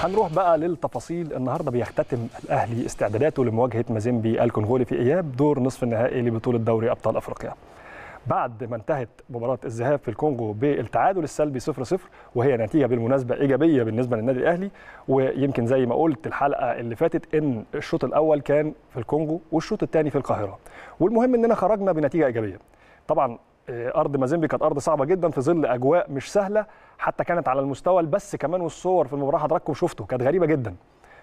هنروح بقى للتفاصيل النهارده بيختتم الاهلي استعداداته لمواجهه مازيمبي الكونغولي في اياب دور نصف النهائي لبطوله دوري ابطال افريقيا. بعد ما انتهت مباراه الذهاب في الكونغو بالتعادل السلبي 0-0 وهي نتيجه بالمناسبه ايجابيه بالنسبه للنادي الاهلي ويمكن زي ما قلت الحلقه اللي فاتت ان الشوط الاول كان في الكونغو والشوط الثاني في القاهره والمهم اننا خرجنا بنتيجه ايجابيه طبعا آه، ارض مازيمبي كانت ارض صعبه جدا في ظل اجواء مش سهله حتى كانت على المستوى البث كمان والصور في المباراه حضراتكم شفتوا كانت غريبه جدا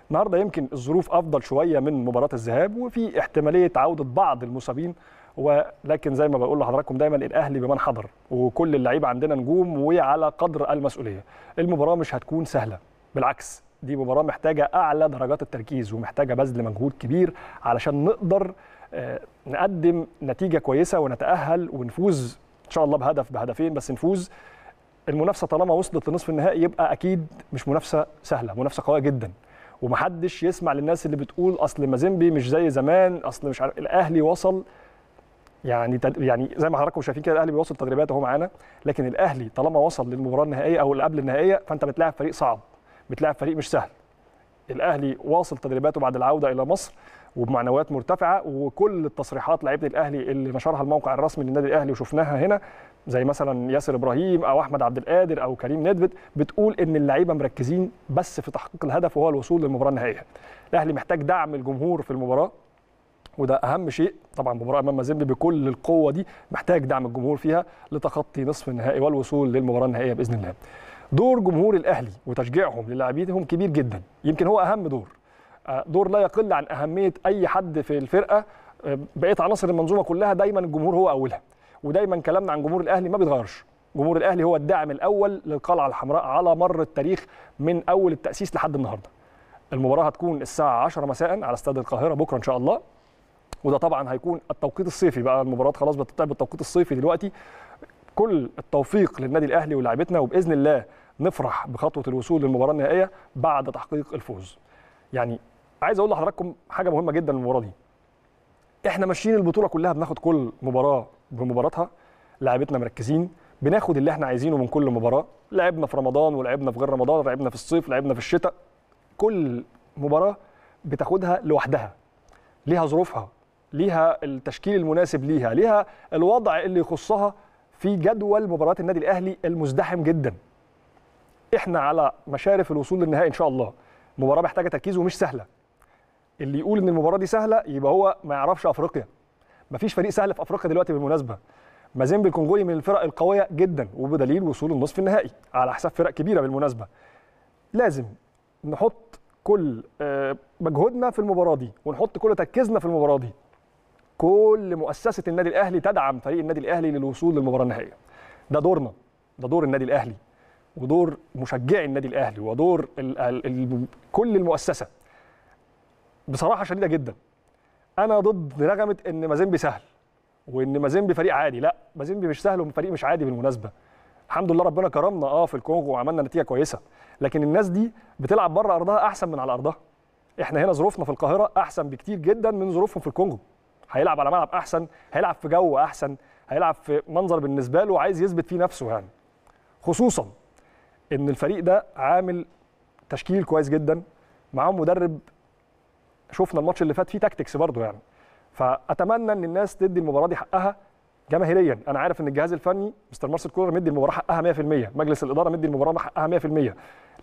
النهارده يمكن الظروف افضل شويه من مباراه الذهاب وفي احتماليه عوده بعض المصابين ولكن زي ما بقول لحضراتكم دايما الاهلي بمن حضر وكل اللعيبه عندنا نجوم وعلى قدر المسؤوليه المباراه مش هتكون سهله بالعكس دي مباراه محتاجه اعلى درجات التركيز ومحتاجه بذل مجهود كبير علشان نقدر آه، نقدم نتيجه كويسه ونتاهل ونفوز ان شاء الله بهدف بهدفين بس نفوز المنافسه طالما وصلت لنصف النهائي يبقى اكيد مش منافسه سهله منافسه قويه جدا ومحدش يسمع للناس اللي بتقول اصل مازيمبي مش زي زمان اصل مش عارف الاهلي وصل يعني تد... يعني زي ما حضراتكم شايفين كده الاهلي بيوصل تدريبات اهو معانا لكن الاهلي طالما وصل للمباراه النهائيه او اللي قبل النهائيه فانت بتلاعب فريق صعب بتلاعب فريق مش سهل الاهلي واصل تدريباته بعد العوده الى مصر وبمعنويات مرتفعه وكل التصريحات لعيبه الاهلي اللي نشرها الموقع الرسمي للنادي الاهلي وشفناها هنا زي مثلا ياسر ابراهيم او احمد عبد القادر او كريم ندفت بتقول ان اللعيبه مركزين بس في تحقيق الهدف وهو الوصول للمباراه النهائيه. الاهلي محتاج دعم الجمهور في المباراه وده اهم شيء طبعا مباراه امام مازيمبي بكل القوه دي محتاج دعم الجمهور فيها لتخطي نصف النهائي والوصول للمباراه النهائيه باذن الله. دور جمهور الاهلي وتشجيعهم للاعبيهم كبير جدا يمكن هو اهم دور آه، دور لا يقل عن اهميه اي حد في الفرقه آه، بقيت عناصر المنظومه كلها دايما الجمهور هو اولها ودايما كلامنا عن جمهور الاهلي ما بيتغيرش جمهور الاهلي هو الداعم الاول للقلعه الحمراء على مر التاريخ من اول التاسيس لحد النهارده المباراه هتكون الساعه 10 مساء على استاد القاهره بكره ان شاء الله وده طبعا هيكون التوقيت الصيفي بقى المباراه خلاص بتتلعب بالتوقيت الصيفي دلوقتي كل التوفيق للنادي الاهلي ولاعيبتنا وباذن الله نفرح بخطوه الوصول للمباراه النهائيه بعد تحقيق الفوز يعني عايز اقول لحضراتكم حاجه مهمه جدا المباراه دي احنا ماشيين البطوله كلها بناخد كل مباراه بمباراتها لاعيبتنا مركزين بناخد اللي احنا عايزينه من كل مباراه لعبنا في رمضان ولعبنا في غير رمضان لعبنا في الصيف لعبنا في الشتاء كل مباراه بتاخدها لوحدها ليها ظروفها ليها التشكيل المناسب ليها ليها الوضع اللي يخصها في جدول مباريات النادي الاهلي المزدحم جدا احنا على مشارف الوصول للنهائي ان شاء الله مباراه محتاجه تركيز ومش سهله اللي يقول ان المباراه دي سهله يبقى هو ما يعرفش افريقيا مفيش فريق سهل في افريقيا دلوقتي بالمناسبه مازيمبي الكونغولي من الفرق القويه جدا وبدليل وصول النصف النهائي على حساب فرق كبيره بالمناسبه لازم نحط كل آه، مجهودنا في المباراه دي ونحط كل تركيزنا في المباراه دي كل مؤسسه النادي الاهلي تدعم فريق النادي الاهلي للوصول للمباراه النهائيه ده دورنا ده دور النادي الاهلي ودور مشجعي النادي الاهلي ودور الـ الـ الـ كل المؤسسه بصراحه شديده جدا انا ضد رغمه ان مازيمبي سهل وان مازيمبي فريق عادي لا مازيمبي مش سهل وفريق مش عادي بالمناسبه الحمد لله ربنا كرمنا اه في الكونغو وعملنا نتيجه كويسه لكن الناس دي بتلعب بره ارضها احسن من على ارضها احنا هنا ظروفنا في القاهره احسن بكتير جدا من ظروفهم في الكونغو هيلعب على ملعب احسن هيلعب في جو احسن هيلعب في منظر بالنسبه له عايز يثبت فيه نفسه يعني خصوصا ان الفريق ده عامل تشكيل كويس جدا معاهم مدرب شفنا الماتش اللي فات فيه تاكتكس برضه يعني فاتمنى ان الناس تدي المباراه دي حقها جماهيريا انا عارف ان الجهاز الفني مستر مارسيل كولر مدي المباراه حقها 100% مجلس الاداره مدي المباراه حقها 100%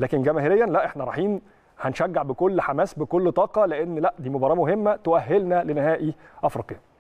لكن جماهيريا لا احنا رايحين هنشجع بكل حماس بكل طاقه لان لا دي مباراه مهمه تؤهلنا لنهائي افريقيا